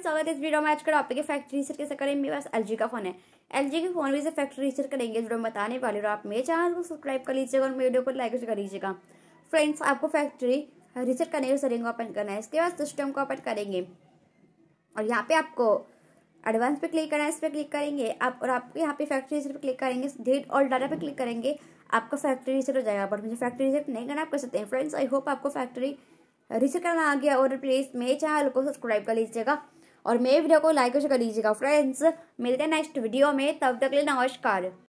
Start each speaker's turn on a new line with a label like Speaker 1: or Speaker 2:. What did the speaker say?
Speaker 1: friends अगर इस video में आज का टॉपिक है फैक्ट्री रिसर्च कैसे करें मेरे पास एल का फोन है एल के फोन भी से फैक्ट्री रिसर्च करेंगे जो बताने वाले और आप मेरे चैनल को सब्सक्राइब कर लीजिएगा और मेरे वीडियो को लाइक कर लीजिएगा फ्रेंड्स आपको फैक्ट्री रिसर्च करने के सेटिंग ओपन करना है इसके बाद सिस्टम को ओपन करेंगे और यहाँ पे आपको एडवांस पे क्लिक करना है इस पर क्लिक करेंगे आप और आपको यहाँ पे फैक्ट्री रिसर्च पर क्लिक करेंगे डेट और डाटा पे क्लिक करेंगे आपका फैक्ट्री रिसर्च हो जाएगा बट मुझे फैक्ट्री रिसर्च नहीं करना आप कर सकते हैं फ्रेंड्स आई होप आपको फैक्ट्री रिसर्च करना आ गया और प्लीज़ मेरे चैनल को सब्सक्राइब कर लीजिएगा और मेरे वीडियो को लाइक और शेयर कर दीजिएगा फ्रेंड्स मिलते हैं नेक्स्ट वीडियो में तब तक के लिए नमस्कार